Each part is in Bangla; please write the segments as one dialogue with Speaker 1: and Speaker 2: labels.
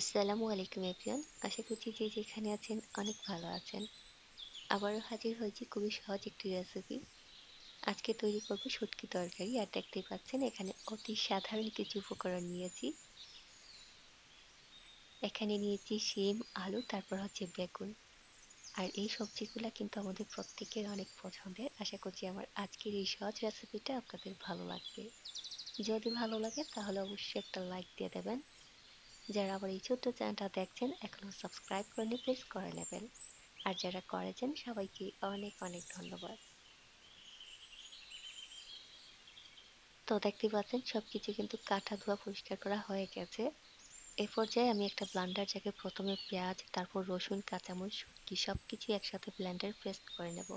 Speaker 1: আসসালামু আলাইকুম এভিয়ান আশা করছি যে যেখানে আছেন অনেক ভালো আছেন আবারও হাজির হয়েছি খুবই সহজ একটি রেসিপি আজকে তৈরি করব সটকি তরকারি আর দেখতে পাচ্ছেন এখানে অতি সাধারণ কিছু উপকরণ নিয়েছি এখানে নিয়েছি সিম আলু তারপর হচ্ছে বেগুন আর এই সবজিগুলো কিন্তু আমাদের প্রত্যেকের অনেক পছন্দের আশা করছি আমার আজকের এই সহজ রেসিপিটা আপনাদের ভালো লাগবে যদি ভালো লাগে তাহলে অবশ্যই একটা লাইক দিয়ে দেবেন যারা আমার এই ছোট্ট চ্যানেলটা দেখছেন এখনও সাবস্ক্রাইব করেনি প্লিজ করে নেবেন আর যারা করেছেন সবাইকে অনেক অনেক ধন্যবাদ তো দেখতে পাচ্ছেন সব কিছু কিন্তু কাটা ধোয়া পরিষ্কার করা হয়ে গেছে এ পর্যায়ে আমি একটা ব্লান্ডার যাকে প্রথমে পেঁয়াজ তারপর রসুন কাঁচামরিচ শুটকি সব কিছু একসাথে ব্লেন্ডার প্রেস করে নেব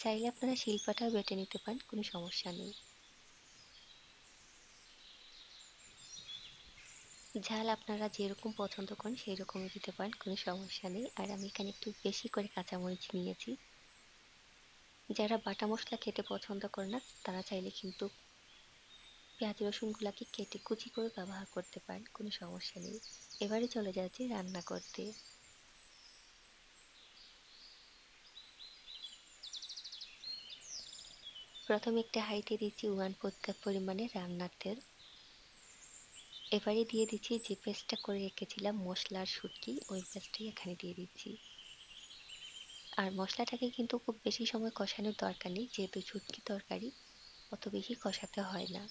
Speaker 1: চাইলে আপনারা শিল্পাটাও বেটে নিতে পারেন কোনো সমস্যা নেই ঝাল আপনারা যেরকম পছন্দ করেন সেই রকমই দিতে পারেন কোনো সমস্যা নেই আর আমি এখানে একটু বেশি করে কাঁচামরিচ নিয়েছি যারা বাটা মশলা খেতে পছন্দ করে না তারা চাইলে কিন্তু পেঁয়াজ রসুনগুলাকে কেটে কুচি করে ব্যবহার করতে পারেন কোনো সমস্যা নেই এবারে চলে যাচ্ছি রান্না করতে প্রথমে একটা হাইতে দিচ্ছি ওয়ান ফোর্থ কাপ পরিমাণে রান্নার তেল এবারে দিয়ে দিচ্ছি যে পেস্টটা করে রেখেছিলাম মশলার শুটকি ওই পেস্টটাই এখানে দিয়ে দিচ্ছি আর মশলাটাকে কিন্তু খুব বেশি সময় কষানোর দরকার নেই যেহেতু শুটকি তরকারি অত বেশি কষাতে হয় না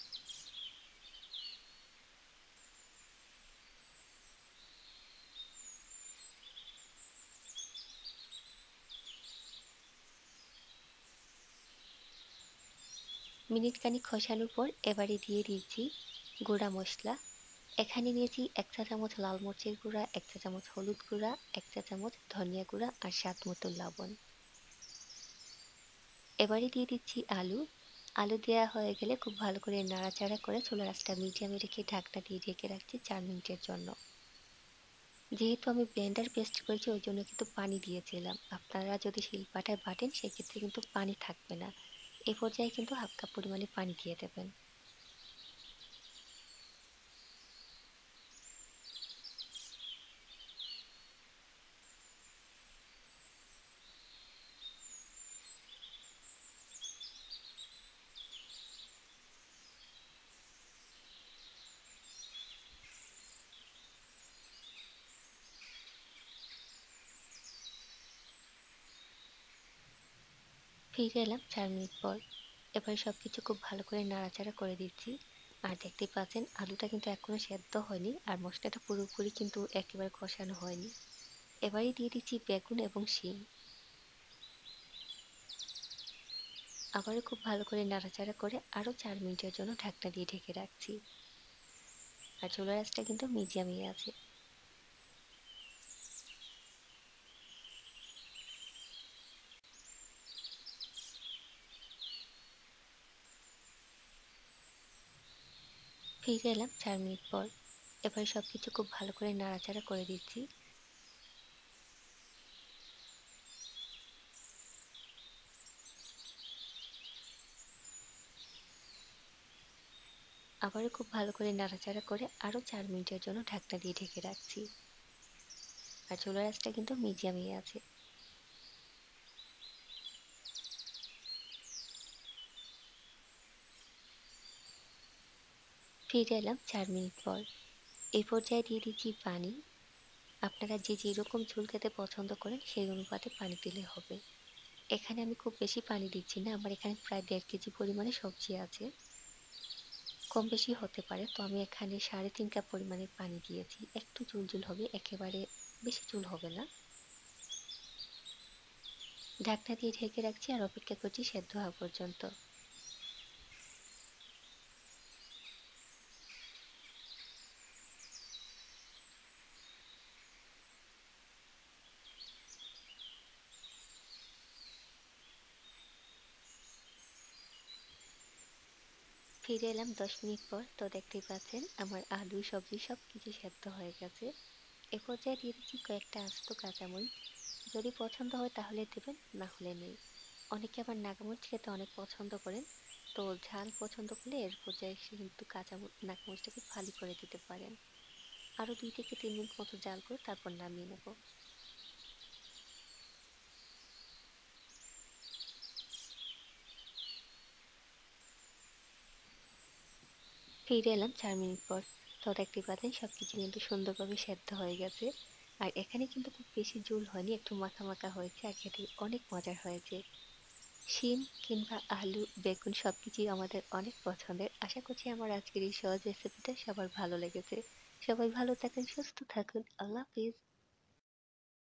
Speaker 1: মিনিট খানিক কষানোর পর এবারে দিয়ে দিয়েছি গুঁড়া মশলা এখানে নিয়েছি এক চা চামচ লাল মরিচের গুঁড়া এক চা চামচ হলুদ গুঁড়া এক চা চামচ ধনিয়া গুঁড়া আর স্বাদ মতো লবণ এবারে দিয়ে দিচ্ছি আলু আলু দেওয়া হয়ে গেলে খুব ভালো করে নাড়াচাড়া করে ছোলা আঁচটা মিডিয়ামে রেখে ঢাকনা দিয়ে ঢেকে রাখছি চার মিনিটের জন্য যেহেতু আমি ব্লেন্ডার পেস্ট করেছি ওই জন্য কিন্তু পানি দিয়েছিলাম আপনারা যদি শিলপাটায় বাটেন সেক্ষেত্রে কিন্তু পানি থাকবে না এ পর্যায়ে কিন্তু হাফ কাপ পরিমাণে পানি দিয়ে দেবেন ফিরে এলাম চার মিনিট পর এবার সব কিছু খুব ভালো করে নাড়াচাড়া করে দিচ্ছি আর দেখতে পাচ্ছেন আলুটা কিন্তু এখনও সেদ্ধ হয়নি আর মশলাটা পুরোপুরি কিন্তু একেবারে কষানো হয়নি এবারই দিয়ে দিচ্ছি বেগুন এবং শিম আবারও খুব ভালো করে নাড়াচাড়া করে আরও চার মিনিটের জন্য ঢাকনা দিয়ে ঢেকে রাখছি আর চুলার আঁচটা কিন্তু মিডিয়ামই আছে ফিরে এলাম চার মিনিট পর এবার সব কিছু খুব ভালো করে নাড়াচাড়া করে দিচ্ছি আবারও খুব ভালো করে নাড়াচাড়া করে আরও চার মিনিটের জন্য ঢাকনা দিয়ে ঢেকে রাখছি আর চুলার আঁচটা কিন্তু মিডিয়ামই আছে ফিরে এলাম চার মিনিট পর এই পর্যায়ে দিয়ে দিচ্ছি পানি আপনারা যে যেরকম ঝোল খেতে পছন্দ করেন সেই অনুপাতে পানি দিলে হবে এখানে আমি খুব বেশি পানি দিচ্ছি না আমার এখানে প্রায় দেড় কেজি পরিমাণে সবজি আছে কম বেশি হতে পারে তো আমি এখানে সাড়ে তিন কাপ পরিমাণে পানি দিয়েছি একটু চুল চুল হবে একেবারে বেশি চুল হবে না ঢাকনা দিয়ে ঢেকে রাখছি আর অপেক্ষা করছি সেদ্ধ হওয়া পর্যন্ত ফিরে এলাম দশ মিনিট পর তো দেখতেই পাচ্ছেন আমার আলু সবজি সব কিছু সেদ্ধ হয়ে গেছে এ পর্যায়ে দিয়ে দিচ্ছি কয়েকটা আস্ত কাঁচামরিচ যদি পছন্দ হয় তাহলে দেবেন না হলে নেই অনেকে আবার নাগামরিচ খেতে অনেক পছন্দ করেন তো ঝাল পছন্দ করলে এর পর্যায়ে কিন্তু কাঁচা নাগামরিচটাকে ফালি করে দিতে পারেন আরও দুই থেকে তিন মিনিট মতো জাল করে তারপর নামিয়ে নেব ফিরে এলাম চার মিনিট পর তো দেখতে পাচ্ছেন সব কিছু কিন্তু সুন্দরভাবে সেদ্ধ হয়ে গেছে আর এখানে কিন্তু খুব বেশি জোল হয়নি একটু মাখা মাখা হয়েছে আর খেতে অনেক মজার হয়েছে শিম কিংবা আলু বেগুন সব কিছুই আমাদের অনেক পছন্দের আশা করছি আমার আজকের এই সহজ রেসিপিটা সবার ভালো লেগেছে সবাই ভালো থাকেন সুস্থ থাকুন আল্লাহ হাফিজ